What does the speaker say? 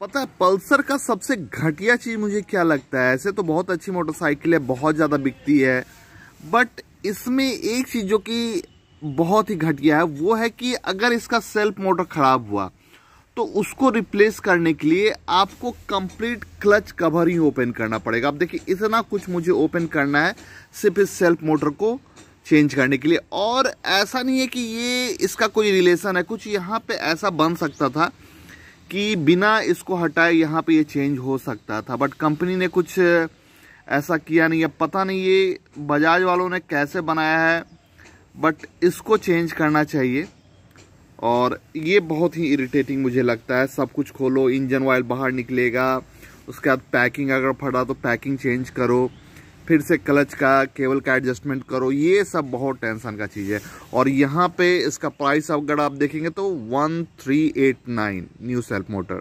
पता है पल्सर का सबसे घटिया चीज़ मुझे क्या लगता है ऐसे तो बहुत अच्छी मोटरसाइकिल है बहुत ज़्यादा बिकती है बट इसमें एक चीज़ जो कि बहुत ही घटिया है वो है कि अगर इसका सेल्फ मोटर ख़राब हुआ तो उसको रिप्लेस करने के लिए आपको कंप्लीट क्लच कवर ही ओपन करना पड़ेगा आप देखिए इतना कुछ मुझे ओपन करना है सिर्फ इस सेल्फ मोटर को चेंज करने के लिए और ऐसा नहीं है कि ये इसका कोई रिलेशन है कुछ यहाँ पे ऐसा बन सकता था कि बिना इसको हटाए यहाँ पे ये चेंज हो सकता था बट कंपनी ने कुछ ऐसा किया नहीं है पता नहीं ये बजाज वालों ने कैसे बनाया है बट इसको चेंज करना चाहिए और ये बहुत ही इरिटेटिंग मुझे लगता है सब कुछ खोलो इंजन ऑयल बाहर निकलेगा उसके बाद पैकिंग अगर फटा तो पैकिंग चेंज करो फिर से क्लच का केबल का एडजस्टमेंट करो ये सब बहुत टेंशन का चीज़ है और यहाँ पे इसका प्राइस अगर आप देखेंगे तो one three eight nine new self motor